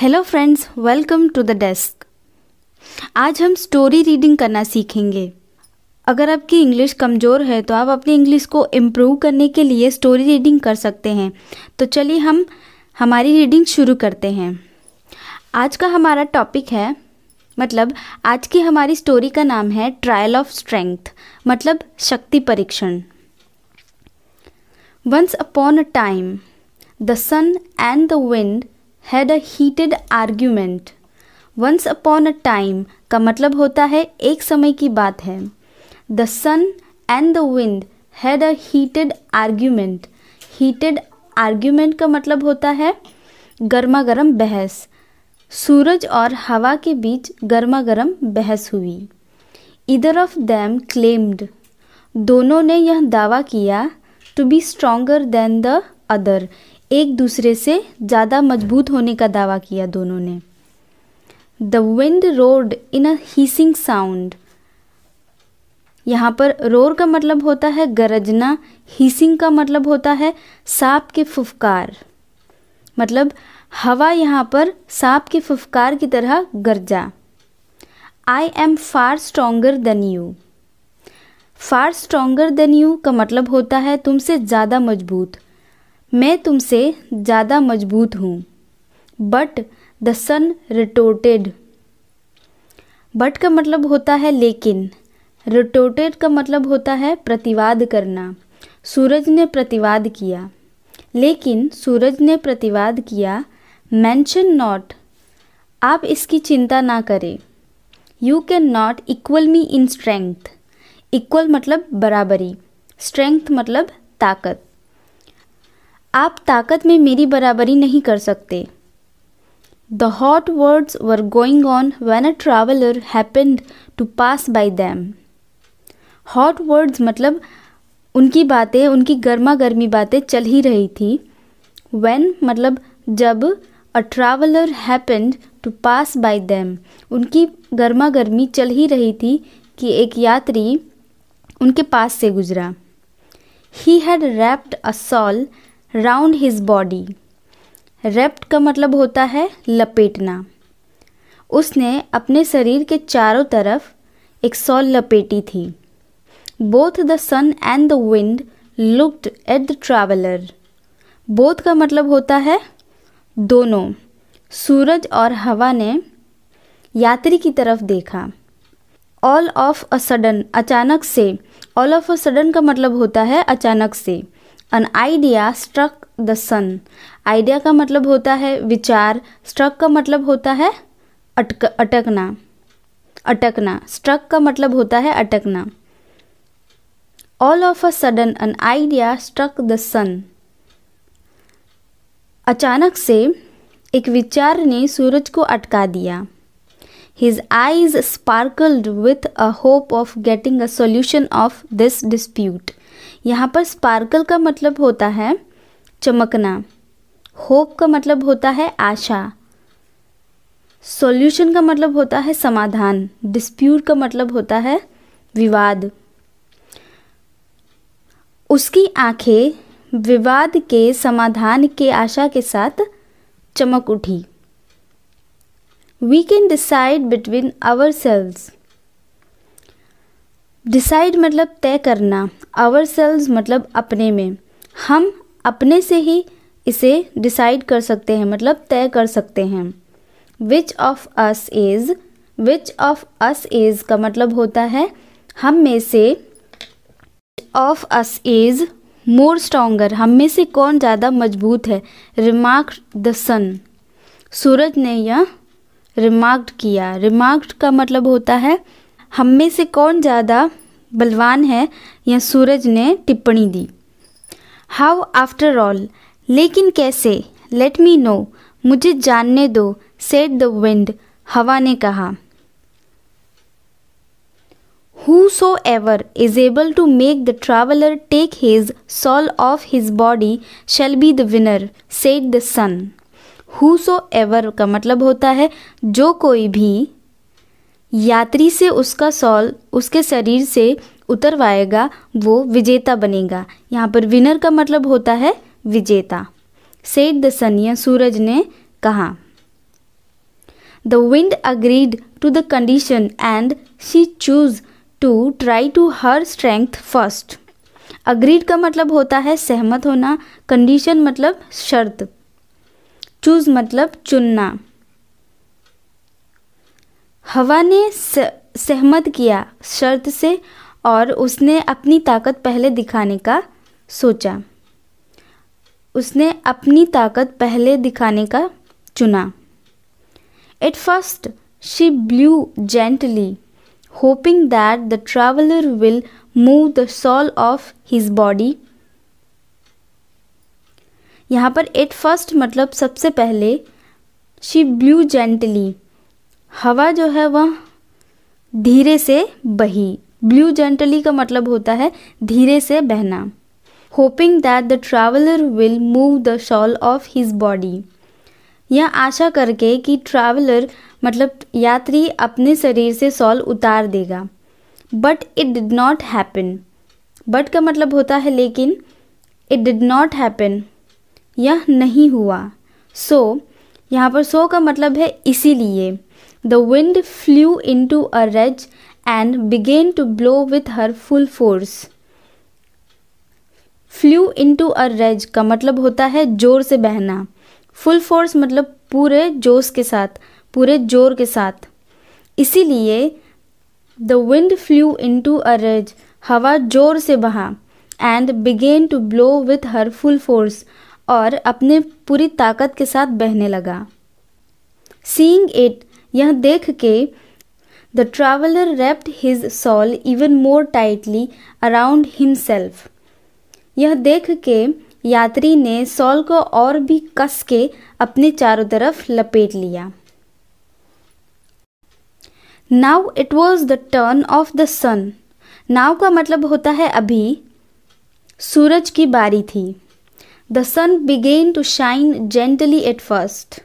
Hello friends welcome to the desk आज हम story reading करना सीखेंगे अगर आपकी इंग्लिश कमज़ोर है तो आप अपनी इंग्लिश को इम्प्रूव करने के लिए स्टोरी रीडिंग कर सकते हैं तो चलिए हम हमारी रीडिंग शुरू करते हैं आज का हमारा टॉपिक है मतलब आज की हमारी स्टोरी का नाम है ट्रायल ऑफ स्ट्रेंथ मतलब शक्ति परीक्षण once upon a time the sun and the wind had a heated argument once upon a time का मतलब होता है एक समय की बात है the sun and the wind had a heated argument heated argument का मतलब होता है गर्मा गर्म बहस सूरज और हवा के बीच गर्मा गर्म बहस हुई इधर ऑफ दैम क्लेम्ड दोनों ने यह दावा किया to be stronger than the other एक दूसरे से ज़्यादा मजबूत होने का दावा किया दोनों ने the wind roared in a hissing sound यहाँ पर रोर का मतलब होता है गरजना हीसिंग का मतलब होता है सांप के फुफकार मतलब हवा यहाँ पर सांप के फुफकार की तरह गरजा I am far stronger than you far stronger than you का मतलब होता है तुमसे ज़्यादा मजबूत मैं तुमसे ज़्यादा मजबूत हूँ but the sun retorted but का मतलब होता है लेकिन रिटोटेड का मतलब होता है प्रतिवाद करना सूरज ने प्रतिवाद किया लेकिन सूरज ने प्रतिवाद किया मैंशन नॉट आप इसकी चिंता ना करें you can not equal me in strength equal मतलब बराबरी स्ट्रेंथ मतलब ताकत आप ताकत में मेरी बराबरी नहीं कर सकते the hot words were going on when a traveller happened to pass by them hot words मतलब उनकी बातें उनकी गर्मा गर्मी बातें चल ही रही थी वैन मतलब जब a traveller happened to pass by them उनकी गर्मा गर्मी चल ही रही थी कि एक यात्री उनके पास से गुजरा ही had wrapped a shawl round his body wrapped का मतलब होता है लपेटना उसने अपने शरीर के चारों तरफ एक सॉल लपेटी थी both the sun and the wind looked at the traveller both का मतलब होता है दोनों सूरज और हवा ने यात्री की तरफ देखा ऑल ऑफ अ सडन अचानक से ऑल ऑफ अ सडन का मतलब होता है अचानक से an idea struck the sun idea का मतलब होता है विचार स्ट्रक का मतलब होता है अटक अटकना अटकना स्ट्रक का मतलब होता है अटकना all of a sudden an idea struck the sun अचानक से एक विचार ने सूरज को अटका दिया his eyes sparkled with a hope of getting a solution of this dispute यहाँ पर स्पार्कल का मतलब होता है चमकना होप का मतलब होता है आशा सॉल्यूशन का मतलब होता है समाधान डिस्प्यूट का मतलब होता है विवाद उसकी आंखें विवाद के समाधान के आशा के साथ चमक उठी we can decide between ourselves decide मतलब तय करना आवर सेल्स मतलब अपने में हम अपने से ही इसे डिसाइड कर सकते हैं मतलब तय कर सकते हैं which of us is which of us is का मतलब होता है हम में से of us is more stronger हम में से कौन ज़्यादा मजबूत है रिमार्क द सन सूरज ने यह रिमार्क्ड किया रिमार्क्ड का मतलब होता है हम में से कौन ज़्यादा बलवान है यह सूरज ने टिप्पणी दी हाउ आफ्टर ऑल लेकिन कैसे लेट मी नो मुझे जानने दो सेट द विंड हवा ने कहा whosoever is able to make the traveller take his shawl off his body shall be the winner said the sun whosoever का मतलब होता है जो कोई भी यात्री से उसका सॉल उसके शरीर से उतरवाएगा वो विजेता बनेगा यहाँ पर विनर का मतलब होता है विजेता सेठ द सनिया सूरज ने कहा the wind agreed to the condition and she chose to try to her strength first agreed का मतलब होता है सहमत होना कंडीशन मतलब शर्त चूज मतलब चुनना हवा ने सहमत किया शर्त से और उसने अपनी ताकत पहले दिखाने का सोचा उसने अपनी ताकत पहले दिखाने का चुना at first she blew gently hoping that the traveller will move the shawl off his body यहाँ पर एट फर्स्ट मतलब सबसे पहले शी ब्लू जेंटली हवा जो है वह धीरे से बही ब्लू जेंटली का मतलब होता है धीरे से बहना hoping that the traveller will move the shawl off his body यह आशा करके कि ट्रैवलर मतलब यात्री अपने शरीर से शॉल उतार देगा but it did not happen but का मतलब होता है लेकिन इट डिड नॉट हैपन यह नहीं हुआ सो so, यहाँ पर सो so का मतलब है इसीलिए The wind flew into a rage and began to blow with her full force. Flew into a rage का मतलब होता है जोर से बहना फुल फोर्स मतलब पूरे जोश के साथ पूरे जोर के साथ इसीलिए the wind flew into a rage हवा जोर से बहा and began to blow with her full force और अपने पूरी ताकत के साथ बहने लगा सीइंग इट यह देख के the traveller wrapped his shawl even more tightly around himself यह देख के यात्री ने सॉल को और भी कस के अपने चारों तरफ लपेट लिया now it was the turn of the sun now का मतलब होता है अभी सूरज की बारी थी the sun began to shine gently at first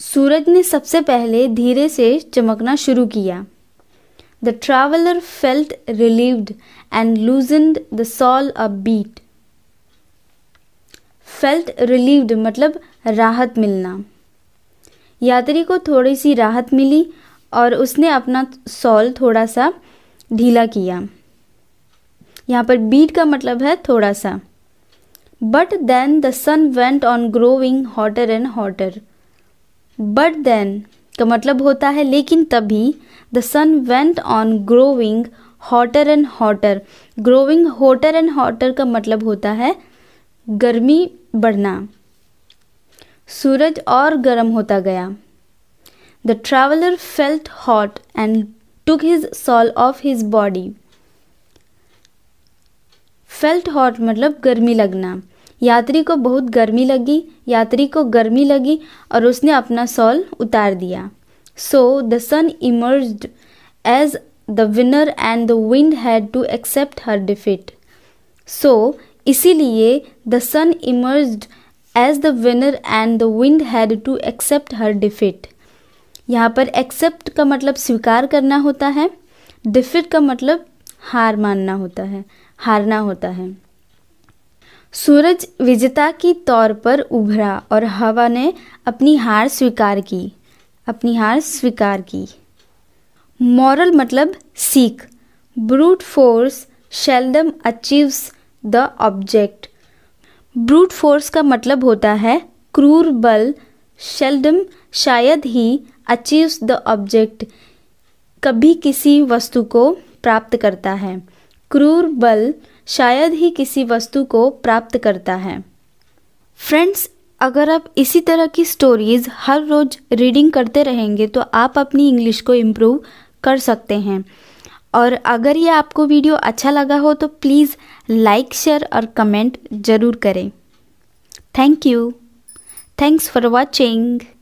सूरज ने सबसे पहले धीरे से चमकना शुरू किया the traveller felt relieved and loosened the shawl a bit felt relieved मतलब राहत मिलना यात्री को थोड़ी सी राहत मिली और उसने अपना सॉल थोड़ा सा ढीला किया यहाँ पर बीट का मतलब है थोड़ा सा but then the sun went on growing hotter and hotter but then का मतलब होता है लेकिन तभी the sun went on growing hotter and hotter growing hotter and hotter का मतलब होता है गर्मी बढ़ना सूरज और गर्म होता गया the traveller felt hot and took his shawl off his body felt hot मतलब गर्मी लगना यात्री को बहुत गर्मी लगी यात्री को गर्मी लगी और उसने अपना सॉल उतार दिया so the sun emerge as the winner and the wind had to accept her defeat so इसीलिए the sun emerge as the winner and the wind had to accept her defeat यहाँ पर एक्सेप्ट का मतलब स्वीकार करना होता है defeat का मतलब हार मानना होता है हारना होता है सूरज विजेता की तौर पर उभरा और हवा ने अपनी हार स्वीकार की अपनी हार स्वीकार की मॉरल मतलब सीख brute force seldom achieves the object brute force का मतलब होता है क्रूर बल शेल्डम शायद ही अचीव्स द ऑब्जेक्ट कभी किसी वस्तु को प्राप्त करता है क्रूर बल शायद ही किसी वस्तु को प्राप्त करता है फ्रेंड्स अगर आप इसी तरह की स्टोरीज़ हर रोज़ रीडिंग करते रहेंगे तो आप अपनी इंग्लिश को इम्प्रूव कर सकते हैं और अगर ये आपको वीडियो अच्छा लगा हो तो प्लीज़ लाइक शेयर और कमेंट ज़रूर करें thank you thanks for watching